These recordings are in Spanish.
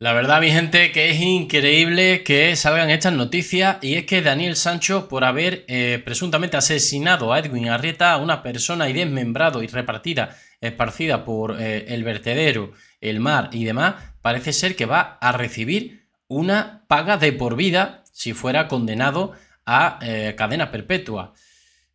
La verdad, mi gente, que es increíble que salgan estas noticias y es que Daniel Sancho, por haber eh, presuntamente asesinado a Edwin Arrieta, una persona y desmembrado y repartida, esparcida por eh, el vertedero, el mar y demás, parece ser que va a recibir una paga de por vida si fuera condenado a eh, cadena perpetua.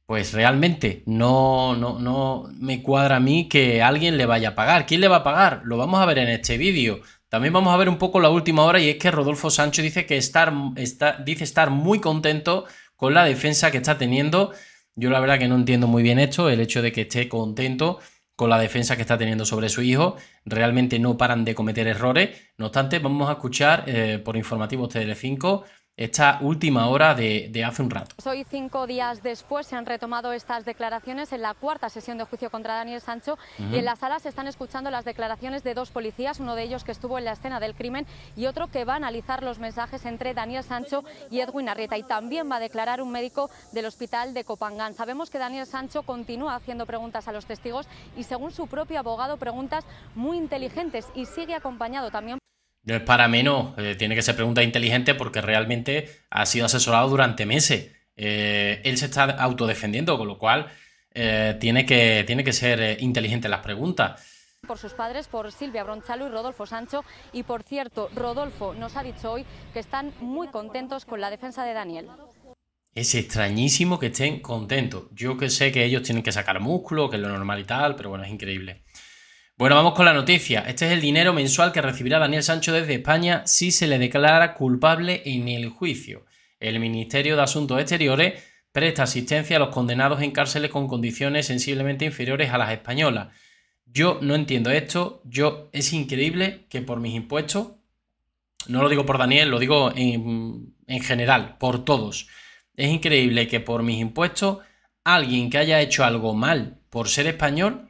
Pues realmente no, no, no me cuadra a mí que alguien le vaya a pagar. ¿Quién le va a pagar? Lo vamos a ver en este vídeo también vamos a ver un poco la última hora y es que Rodolfo Sancho dice que estar, está, dice estar muy contento con la defensa que está teniendo. Yo la verdad que no entiendo muy bien esto, el hecho de que esté contento con la defensa que está teniendo sobre su hijo. Realmente no paran de cometer errores. No obstante, vamos a escuchar eh, por informativo Telecinco 5 esta última hora de, hace un rato. Hoy, cinco días después, se han retomado estas declaraciones en la cuarta sesión de juicio contra Daniel Sancho y en la sala se están escuchando las declaraciones de dos policías, uno de ellos que estuvo en la escena del crimen y otro que va a analizar los mensajes entre Daniel Sancho y Edwin Arrieta. Y también va a declarar un médico del hospital de Copangán. Sabemos que Daniel Sancho continúa haciendo preguntas a los testigos y, según su propio abogado, preguntas muy inteligentes y sigue acompañado también. Eh, no es eh, para menos, tiene que ser pregunta inteligente porque realmente ha sido asesorado durante meses. Eh, él se está autodefendiendo, con lo cual tiene, que, tiene que ser inteligente las preguntas por sus padres, por Silvia Bronchalo y Rodolfo Sancho. Y por cierto, Rodolfo nos ha dicho hoy que están muy contentos con la defensa de Daniel. Es extrañísimo que estén contentos. Yo que sé que ellos tienen que sacar músculo, que es lo normal y tal, pero bueno, es increíble. Bueno, vamos con la noticia. Este es el dinero mensual que recibirá Daniel Sancho desde España si se le declara culpable en el juicio. El Ministerio de Asuntos Exteriores presta asistencia a los condenados en cárceles con condiciones sensiblemente inferiores a las españolas. Yo no entiendo esto. Yo es increíble que por mis impuestos, no lo digo por Daniel, lo digo en, en general, por todos. Es increíble que por mis impuestos alguien que haya hecho algo mal por ser español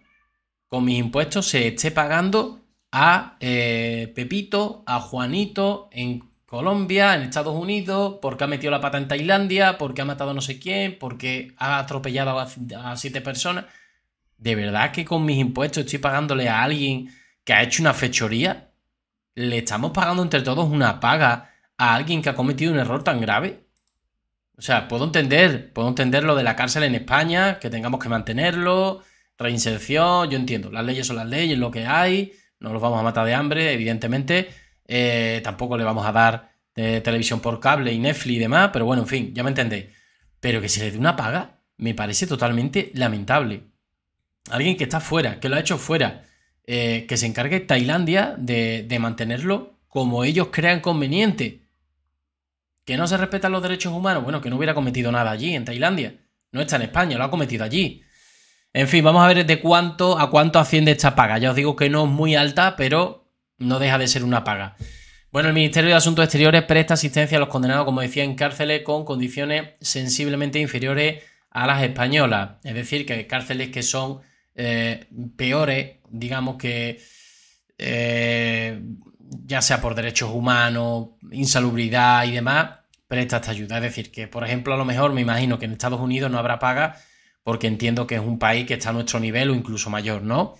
con mis impuestos se esté pagando a eh, Pepito, a Juanito en Colombia, en Estados Unidos, porque ha metido la pata en Tailandia, porque ha matado no sé quién, porque ha atropellado a, a siete personas. ¿De verdad que con mis impuestos estoy pagándole a alguien que ha hecho una fechoría? ¿Le estamos pagando entre todos una paga a alguien que ha cometido un error tan grave? O sea, puedo entender, puedo entender lo de la cárcel en España, que tengamos que mantenerlo, reinserción, yo entiendo, las leyes son las leyes, lo que hay, no los vamos a matar de hambre, evidentemente, eh, tampoco le vamos a dar eh, televisión por cable y Netflix y demás, pero bueno, en fin, ya me entendéis. Pero que se le dé una paga me parece totalmente lamentable. Alguien que está fuera, que lo ha hecho fuera, eh, que se encargue Tailandia de, de, mantenerlo como ellos crean conveniente. Que no se respetan los derechos humanos, bueno, que no hubiera cometido nada allí, en Tailandia. No está en España, lo ha cometido allí. En fin, vamos a ver de cuánto a cuánto asciende esta paga. Ya os digo que no es muy alta, pero no deja de ser una paga. Bueno, el Ministerio de Asuntos Exteriores presta asistencia a los condenados, como decía, en cárceles con condiciones sensiblemente inferiores a las españolas. Es decir, que cárceles que son eh, peores, digamos que eh, ya sea por derechos humanos, insalubridad y demás, presta esta ayuda. Es decir, que por ejemplo, a lo mejor me imagino que en Estados Unidos no habrá paga porque entiendo que es un país que está a nuestro nivel o incluso mayor, ¿no?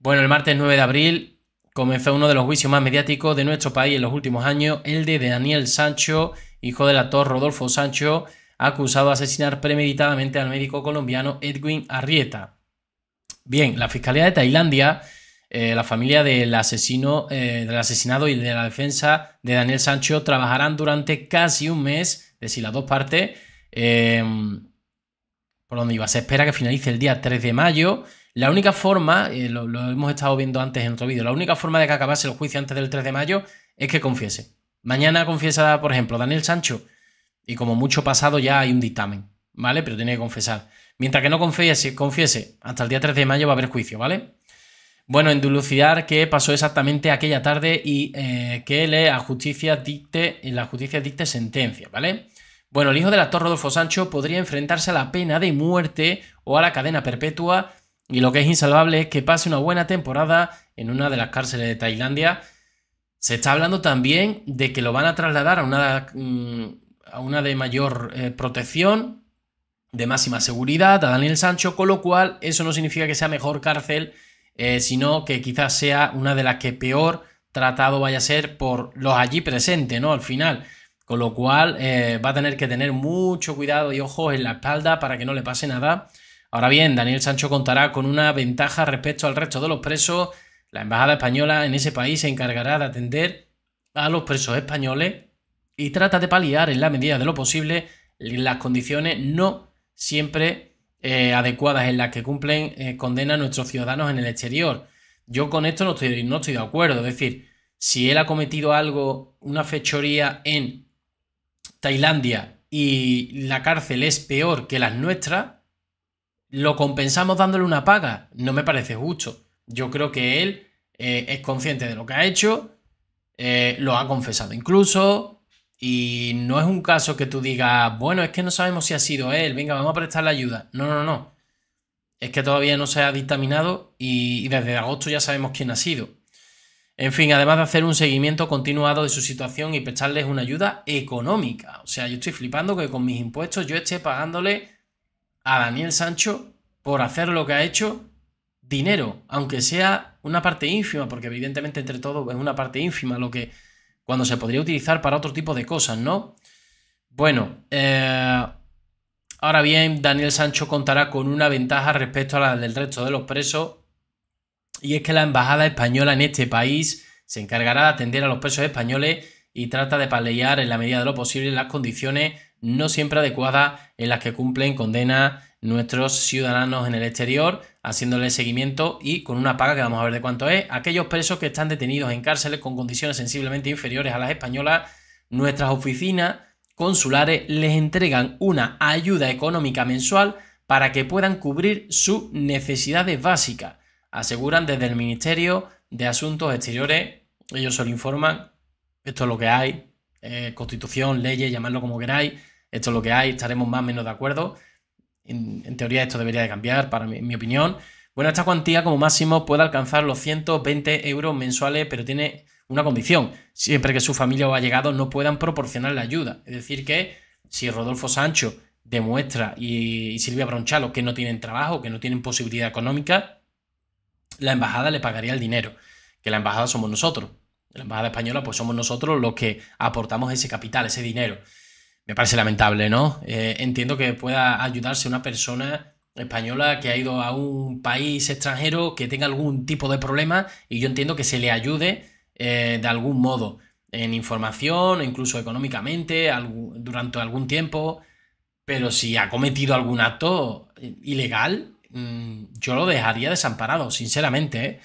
Bueno, el martes 9 de abril comenzó uno de los juicios más mediáticos de nuestro país en los últimos años, el de Daniel Sancho, hijo del actor Rodolfo Sancho, acusado de asesinar premeditadamente al médico colombiano Edwin Arrieta. Bien, la Fiscalía de Tailandia, eh, la familia del asesino, eh, del asesinado y de la defensa de Daniel Sancho trabajarán durante casi un mes, es decir, las dos partes, eh, por donde iba. Se espera que finalice el día 3 de mayo. La única forma, eh, lo, hemos estado viendo antes en otro vídeo, la única forma de que acabase el juicio antes del 3 de mayo es que confiese. Mañana confiesa, por ejemplo, Daniel Sancho y como mucho pasado ya hay un dictamen, ¿vale? Pero tiene que confesar. Mientras que no confiese, confiese, hasta el día 3 de mayo va a haber juicio, ¿vale? Bueno, en qué pasó exactamente aquella tarde y eh, que le, a justicia dicte, la justicia dicte sentencia, ¿vale? Bueno, el hijo del actor Rodolfo Sancho podría enfrentarse a la pena de muerte o a la cadena perpetua y lo que es insalvable es que pase una buena temporada en una de las cárceles de Tailandia. Se está hablando también de que lo van a trasladar a una, mm, a una de mayor eh, protección, de máxima seguridad, a Daniel Sancho, con lo cual eso no significa que sea mejor cárcel, eh, sino que quizás sea una de las que peor tratado vaya a ser por los allí presentes, ¿no? Al final. Con lo cual eh, va a tener que tener mucho cuidado y ojos en la espalda para que no le pase nada. Ahora bien, Daniel Sancho contará con una ventaja respecto al resto de los presos. La embajada española en ese país se encargará de atender a los presos españoles y trata de paliar en la medida de lo posible las condiciones no siempre eh, adecuadas en las que cumplen eh, condena nuestros ciudadanos en el exterior. Yo con esto no estoy, no estoy de acuerdo. Es decir, si él ha cometido algo, una fechoría en Tailandia y la cárcel es peor que las nuestras, lo compensamos dándole una paga. No me parece justo. Yo creo que él eh, es consciente de lo que ha hecho, eh, lo ha confesado incluso, y no es un caso que tú digas, bueno, es que no sabemos si ha sido él, venga, vamos a prestarle ayuda. No, no, no. Es que todavía no se ha dictaminado y desde agosto ya sabemos quién ha sido. En fin, además de hacer un seguimiento continuado de su situación y prestarles una ayuda económica. O sea, yo estoy flipando que con mis impuestos yo esté pagándole a Daniel Sancho por hacer lo que ha hecho dinero, aunque sea una parte ínfima, porque evidentemente entre todo es una parte ínfima lo que cuando se podría utilizar para otro tipo de cosas, ¿no? Bueno, eh, ahora bien, Daniel Sancho contará con una ventaja respecto a la del resto de los presos y es que la embajada española en este país se encargará de atender a los presos españoles y trata de paliar en la medida de lo posible las condiciones no siempre adecuadas en las que cumplen condena nuestros ciudadanos en el exterior, haciéndole seguimiento y con una paga que vamos a ver de cuánto es. Aquellos presos que están detenidos en cárceles con condiciones sensiblemente inferiores a las españolas, nuestras oficinas consulares les entregan una ayuda económica mensual para que puedan cubrir sus necesidades básicas. Aseguran desde el Ministerio de Asuntos Exteriores, ellos solo informan, esto es lo que hay, eh, constitución, leyes, llamadlo como queráis, esto es lo que hay, estaremos más o menos de acuerdo. En, teoría esto debería de cambiar, para mi, opinión. Bueno, esta cuantía como máximo puede alcanzar los 120 euros mensuales, pero tiene una condición. Siempre que su familia o allegados no puedan proporcionar la ayuda. Es decir, que si Rodolfo Sancho demuestra y Silvia Bronchalo que no tienen trabajo, que no tienen posibilidad económica, la embajada le pagaría el dinero, que la embajada somos nosotros. La embajada española, pues somos nosotros los que aportamos ese capital, ese dinero. Me parece lamentable, ¿no? Eh, entiendo que pueda ayudarse una persona española que ha ido a un país extranjero que tenga algún tipo de problema y yo entiendo que se le ayude eh, de algún modo en información incluso económicamente durante algún tiempo, pero si ha cometido algún acto ilegal, Mm, yo lo dejaría desamparado, sinceramente. ¿eh?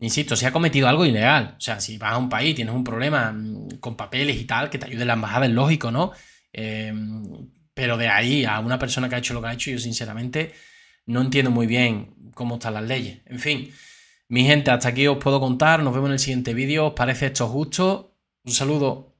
Insisto, si ha cometido algo ilegal, o sea, si vas a un país, tienes un problema mm, con papeles y tal, que te ayude la embajada, es lógico, ¿no? Em, pero de ahí a una persona que ha hecho lo que ha hecho, yo sinceramente no entiendo muy bien cómo están las leyes. En fin, mi gente, hasta aquí os puedo contar. Nos vemos en el siguiente vídeo. ¿Os parece esto justo? Un saludo.